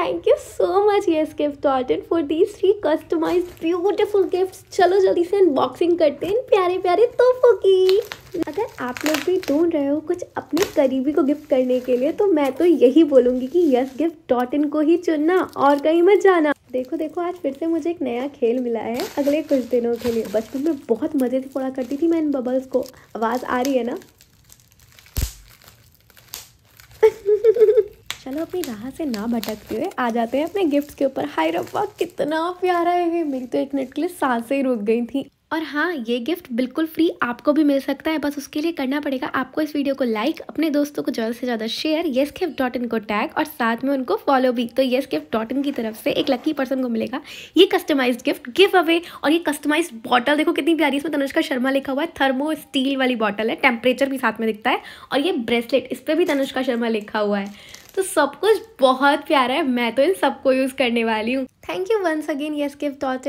thank you so much yes gift ordered for these three customise beautiful gift चलो जल्दी से unboxing करते हैं प्यारे प्यारे तोहफों की अगर आप लोग भी ढूंढ रहे हो कुछ अपने करीबी को गिफ्ट करने के लिए तो मैं तो यही बोलूंगी कि यस गिफ्ट डॉट इन को ही चुनना और कहीं मत जाना देखो देखो आज फिर से मुझे एक नया खेल मिला है अगले कुछ दिनों के लिए बचपन में बहुत मज़े से फोड़ा करती थी मैं इन बबल्स को आवाज़ आ रही है ना हम अपनी राह से ना भटकते हुए आ जाते हैं अपने गिफ्ट्स के ऊपर हाय रब्बा कितना प्यारा है ये मेरी तो एक मिनट के लिए सांसें ही रुक गई थी और हाँ ये गिफ्ट बिल्कुल फ्री आपको भी मिल सकता है बस उसके लिए करना पड़ेगा आपको इस वीडियो को लाइक अपने दोस्तों को ज़्यादा से ज़्यादा share yes gift dot in को टैग और साथ में उनको फॉलो भी तो येस गिफ्ट डॉट इन की तरफ से एक लकी पर्सन को मिलेगा ये कस्टमाइज गिफ्ट गिव अवे और ये कस्टमाइज बॉटल देखो कितनी प्यारी इसमें तनुष्का शर्मा लिखा हुआ है थर्मो स्टील वाली बॉटल है टेम्परेचर भी साथ में दिखता है और ये ब्रेसलेट इस पर भी तनुष्का शर्मा लिखा हुआ है तो सब कुछ बहुत प्यारा है मैं तो इन सबको यूज़ करने वाली हूँ thank you once again yes गिव डॉट